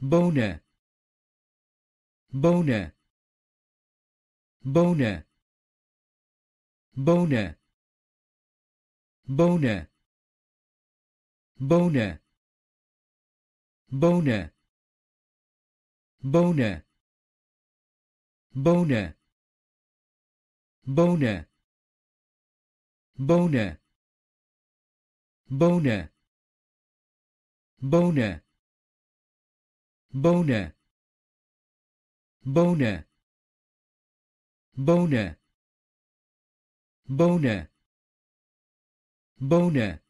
Bone. Bone. Bone. Bone. Bone. Bone. Bone. Bone. Bone. Bone. Bone. Bone. Bone. Bone bone, bonen bonen bonen bone.